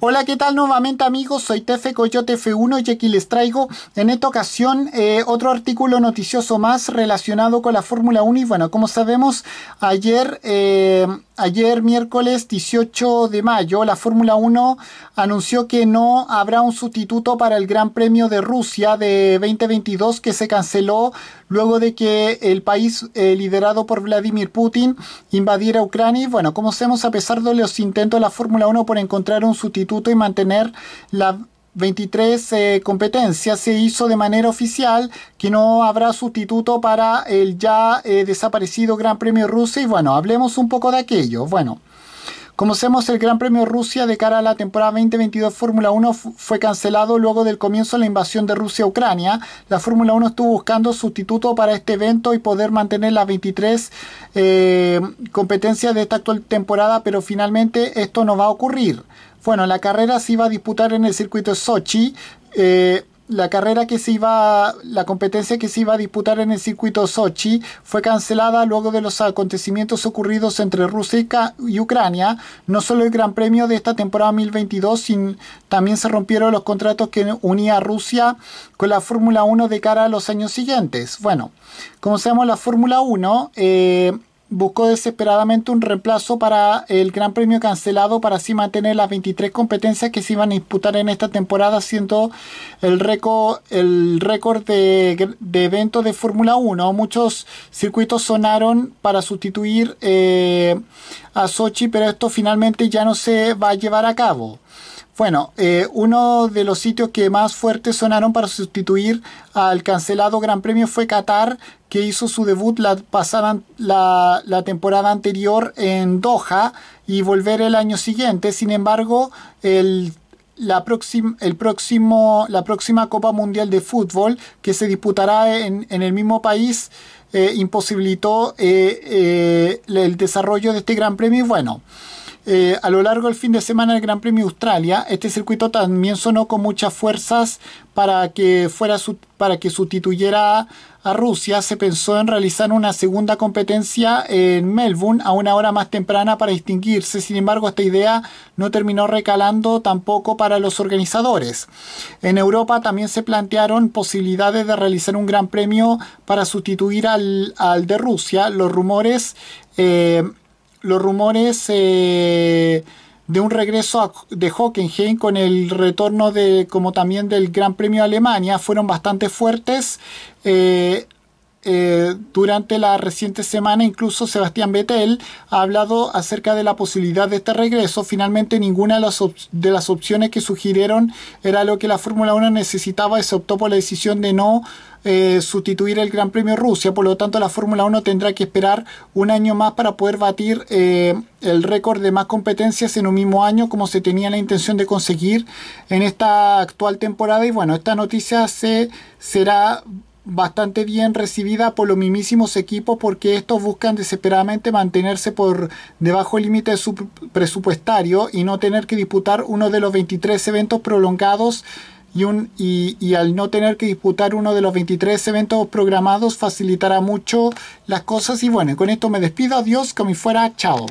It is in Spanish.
Hola, ¿qué tal nuevamente amigos? Soy Tefe Coyote F1 y aquí les traigo en esta ocasión eh, otro artículo noticioso más relacionado con la Fórmula 1 y bueno, como sabemos, ayer... Eh, Ayer, miércoles 18 de mayo, la Fórmula 1 anunció que no habrá un sustituto para el Gran Premio de Rusia de 2022 que se canceló luego de que el país eh, liderado por Vladimir Putin invadiera Ucrania. bueno, como sabemos, a pesar de los intentos de la Fórmula 1 por encontrar un sustituto y mantener la 23 eh, competencias se hizo de manera oficial que no habrá sustituto para el ya eh, desaparecido Gran Premio Rusia y bueno, hablemos un poco de aquello. Bueno, Conocemos el Gran Premio Rusia de cara a la temporada 2022 Fórmula 1 fue cancelado luego del comienzo de la invasión de Rusia a Ucrania. La Fórmula 1 estuvo buscando sustituto para este evento y poder mantener las 23 eh, competencias de esta actual temporada, pero finalmente esto no va a ocurrir. Bueno, la carrera se iba a disputar en el circuito Sochi. Eh, la carrera que se iba, la competencia que se iba a disputar en el circuito Sochi fue cancelada luego de los acontecimientos ocurridos entre Rusia y Ucrania. No solo el Gran Premio de esta temporada 2022, sino también se rompieron los contratos que unía Rusia con la Fórmula 1 de cara a los años siguientes. Bueno, como llama la Fórmula 1. Eh, buscó desesperadamente un reemplazo para el Gran Premio cancelado para así mantener las 23 competencias que se iban a disputar en esta temporada, siendo el récord, el récord de, eventos de Fórmula 1. Muchos circuitos sonaron para sustituir eh, a Sochi, pero esto finalmente ya no se va a llevar a cabo. Bueno, eh, uno de los sitios que más fuertes sonaron para sustituir al cancelado Gran Premio fue Qatar, que hizo su debut la, pasada, la, temporada anterior en Doha y volver el año siguiente. Sin embargo, el la, próxima, el próximo, la próxima Copa Mundial de Fútbol que se disputará en, en el mismo país eh, imposibilitó eh, el desarrollo de este Gran Premio. Y bueno, eh, a lo largo del fin de semana del Gran Premio Australia, este circuito también sonó con muchas fuerzas para que, fuera su, para que sustituyera a Rusia. Se pensó en realizar una segunda competencia en Melbourne a una hora más temprana para distinguirse. Sin embargo, esta idea no terminó recalando tampoco para los organizadores. En Europa también se plantearon posibilidades de realizar un gran premio para sustituir al, al de Rusia. Los rumores... Eh, los rumores eh, de un regreso de Hockenheim con el retorno de como también del Gran Premio de Alemania fueron bastante fuertes. Eh, eh, durante la reciente semana incluso Sebastián Vettel ha hablado acerca de la posibilidad de este regreso. Finalmente ninguna de las, opciones que sugirieron era lo que la Fórmula 1 necesitaba y se optó por la decisión de no eh, sustituir el Gran Premio Rusia. Por lo tanto la Fórmula 1 tendrá que esperar un año más para poder batir eh, el récord de más competencias en un mismo año como se tenía la intención de conseguir en esta actual temporada. Y bueno, esta noticia se será bastante bien recibida por los mismísimos equipos porque estos buscan desesperadamente mantenerse por debajo del límite presupuestario y no tener que disputar uno de los 23 eventos prolongados y, y, al no tener que disputar uno de los 23 eventos programados facilitará mucho las cosas y bueno, con esto me despido, adiós, como fuera, chao.